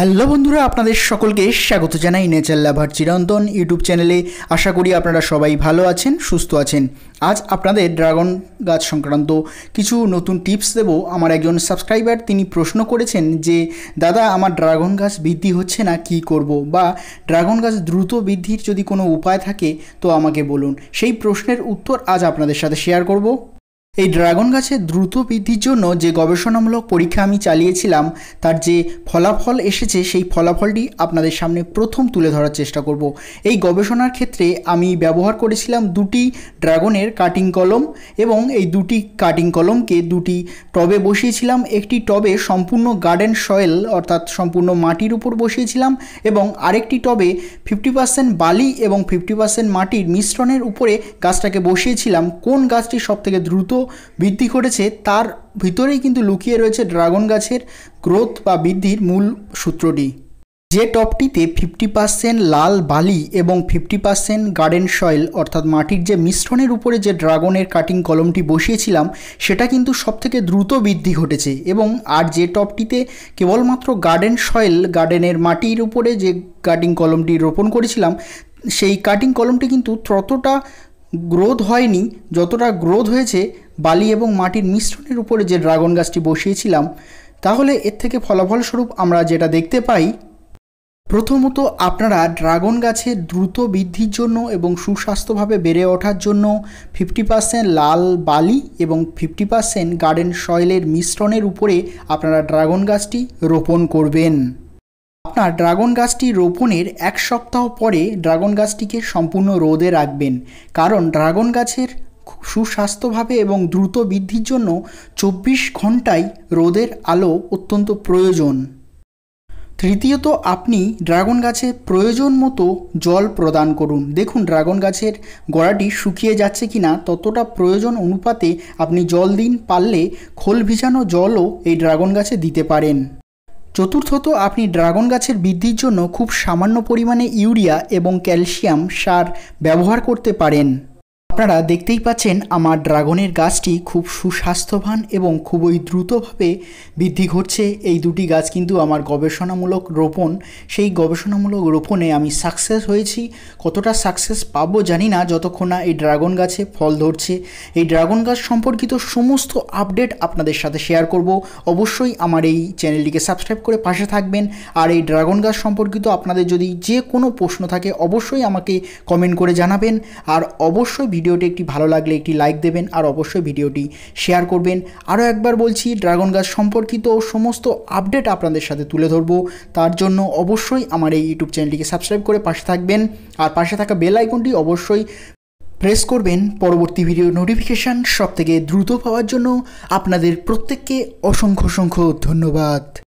hello বন্ধুরা আপনাদের সকলকে স্বাগত জানাই নেচার লাভার চিরন্তন ইউটিউব চ্যানেলে আশা করি আপনারা সবাই ভালো আছেন সুস্থ আছেন আজ আপনাদের ড্রাগন গাছ সংক্রান্ত কিছু নতুন টিপস দেব আমার একজন সাবস্ক্রাইবার তিনি প্রশ্ন করেছেন যে দাদা আমার ড্রাগন গাছ বৃদ্ধি হচ্ছে না কি করব বা ড্রাগন গাছ দ্রুত বৃদ্ধির যদি কোনো উপায় থাকে তো আমাকে বলুন সেই প্রশ্নের উত্তর আজ আপনাদের সাথে শেয়ার করব এই ড্রাগন গাছের দ্রুত বৃদ্ধির জন্য যে গবেষণামূলক পরীক্ষা আমি চালিয়েছিলাম তার যে ফলাফল এসেছে সেই ফলাফলটি আপনাদের সামনে প্রথম তুলে ধরার চেষ্টা করব এই গবেষণার ক্ষেত্রে আমি ব্যবহার করেছিলাম দুটি ড্রাগনের কাটিং কলম এবং এই দুটি কাটিং কলমকে দুটি টবে বসিয়েছিলাম একটি টবে সম্পূর্ণ গার্ডেন সয়েল অর্থাৎ সম্পূর্ণ মাটির উপর বসিয়েছিলাম এবং আরেকটি টবে ফিফটি পার্সেন্ট বালি এবং ফিফটি পার্সেন্ট মাটির মিশ্রণের উপরে গাছটাকে বসিয়েছিলাম কোন গাছটি সবথেকে দ্রুত বৃদ্ধি ঘটেছে তার ভিতরেই কিন্তু লুকিয়ে রয়েছে ড্রাগন গাছের গ্রোথ বা বৃদ্ধির মূল সূত্রটি যে টপটিতে ফিফটি পার্সেন্ট লাল বালি এবং ফিফটি পার্সেন্ট গার্ডেন সয়েল অর্থাৎ মাটির যে মিশ্রণের উপরে যে ড্রাগনের কাটিং কলমটি বসিয়েছিলাম সেটা কিন্তু সবথেকে দ্রুত বৃদ্ধি ঘটেছে এবং আর যে টপটিতে কেবলমাত্র গার্ডেন সয়েল গার্ডেনের মাটির উপরে যে কাটিং কলমটি রোপণ করেছিলাম সেই কাটিং কলমটি কিন্তু ততটা গ্রোথ হয়নি যতটা গ্রোথ হয়েছে বালি এবং মাটির মিশ্রণের উপরে যে ড্রাগন গাছটি বসিয়েছিলাম তাহলে এর থেকে ফলাফলস্বরূপ আমরা যেটা দেখতে পাই প্রথমত আপনারা ড্রাগন গাছের দ্রুত বৃদ্ধির জন্য এবং সুস্বাস্থ্যভাবে বেড়ে ওঠার জন্য ফিফটি পার্সেন্ট লাল বালি এবং ফিফটি পার্সেন্ট গার্ডেন সয়েলের মিশ্রণের উপরে আপনারা ড্রাগন গাছটি রোপণ করবেন আপনার ড্রাগন গাছটি রোপণের এক সপ্তাহ পরে ড্রাগন গাছটিকে সম্পূর্ণ রোদে রাখবেন কারণ ড্রাগন গাছের সুস্বাস্থ্যভাবে এবং দ্রুত বৃদ্ধির জন্য চব্বিশ ঘন্টাই রোদের আলো অত্যন্ত প্রয়োজন তৃতীয়ত আপনি ড্রাগন গাছে প্রয়োজন মতো জল প্রদান করুন দেখুন ড্রাগন গাছের গোড়াটি শুকিয়ে যাচ্ছে কিনা ততটা প্রয়োজন অনুপাতে আপনি জল দিন পারলে খোল ভিজানো জলও এই ড্রাগন গাছে দিতে পারেন চতুর্থত আপনি ড্রাগন গাছের বৃদ্ধির জন্য খুব সামান্য পরিমাণে ইউরিয়া এবং ক্যালসিয়াম সার ব্যবহার করতে পারেন আপনারা দেখতেই পাচ্ছেন আমার ড্রাগনের গাছটি খুব সুস্বাস্থ্যবান এবং খুবই দ্রুতভাবে বৃদ্ধি ঘটছে এই দুটি গাছ কিন্তু আমার গবেষণামূলক রোপণ সেই গবেষণামূলক রোপণে আমি সাকসেস হয়েছি কতটা সাকসেস পাবো জানি না যতক্ষণ না এই ড্রাগন গাছে ফল ধরছে এই ড্রাগন গাছ সম্পর্কিত সমস্ত আপডেট আপনাদের সাথে শেয়ার করব অবশ্যই আমার এই চ্যানেলটিকে সাবস্ক্রাইব করে পাশে থাকবেন আর এই ড্রাগন গাছ সম্পর্কিত আপনাদের যদি যে কোনো প্রশ্ন থাকে অবশ্যই আমাকে কমেন্ট করে জানাবেন আর অবশ্যই ভিডিও ভিডিওটি একটি ভালো লাগলে একটি লাইক দেবেন আর অবশ্যই ভিডিওটি শেয়ার করবেন আরও একবার বলছি ড্রাগন গাছ সম্পর্কিত সমস্ত আপডেট আপনাদের সাথে তুলে ধরবো তার জন্য অবশ্যই আমার এই ইউটিউব চ্যানেলটিকে সাবস্ক্রাইব করে পাশে থাকবেন আর পাশে থাকা বেল আইকনটি অবশ্যই প্রেস করবেন পরবর্তী ভিডিও নোটিফিকেশান সব থেকে দ্রুত পাওয়ার জন্য আপনাদের প্রত্যেককে অসংখ্য অসংখ্য ধন্যবাদ